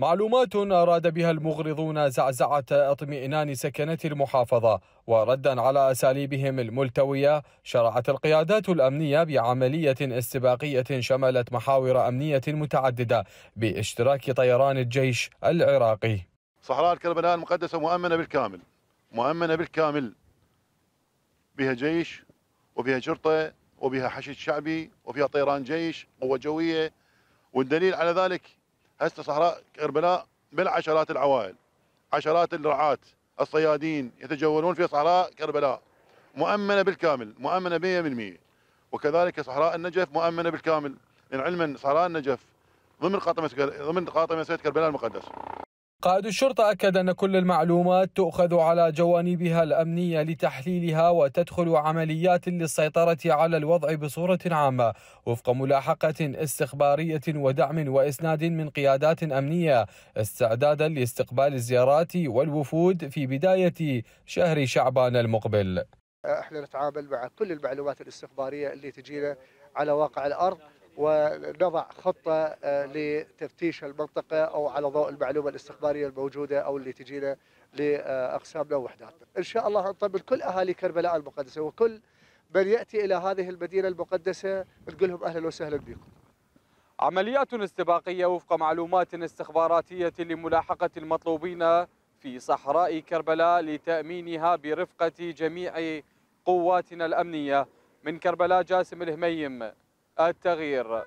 معلومات أراد بها المغرضون زعزعة اطمئنان سكنة المحافظة وردا على أساليبهم الملتوية شرعت القيادات الأمنية بعملية استباقية شملت محاور أمنية متعددة باشتراك طيران الجيش العراقي صحراء الكربلاء المقدسة مؤمنة بالكامل مؤمنة بالكامل بها جيش وبها شرطة وبها حشد شعبي وفيها طيران جيش قوة جوية والدليل على ذلك هسه صحراء كربلاء بالعشرات العوائل عشرات الرعاة الصيادين يتجولون في صحراء كربلاء مؤمنة بالكامل مؤمنة 100% وكذلك صحراء النجف مؤمنة بالكامل لأن علما صحراء النجف ضمن قاطمة ضمن قاطمة كربلاء المقدس قائد الشرطة أكد أن كل المعلومات تؤخذ على جوانبها الأمنية لتحليلها وتدخل عمليات للسيطرة على الوضع بصورة عامة وفق ملاحقة استخبارية ودعم وإسناد من قيادات أمنية استعدادا لاستقبال الزيارات والوفود في بداية شهر شعبان المقبل احنا نتعامل مع كل المعلومات الاستخبارية اللي تجينا على واقع الأرض ونضع خطة آه، لتفتيش المنطقة أو على ضوء المعلومة الاستخبارية الموجودة أو اللي تجينا لأقسامنا ووحداتنا إن شاء الله نطمن كل أهالي كربلاء المقدسة وكل من يأتي إلى هذه المدينة المقدسة نقول لهم أهلا وسهلا بكم عمليات استباقية وفق معلومات استخباراتية لملاحقة المطلوبين في صحراء كربلاء لتأمينها برفقة جميع قواتنا الأمنية من كربلاء جاسم الهميم التغيير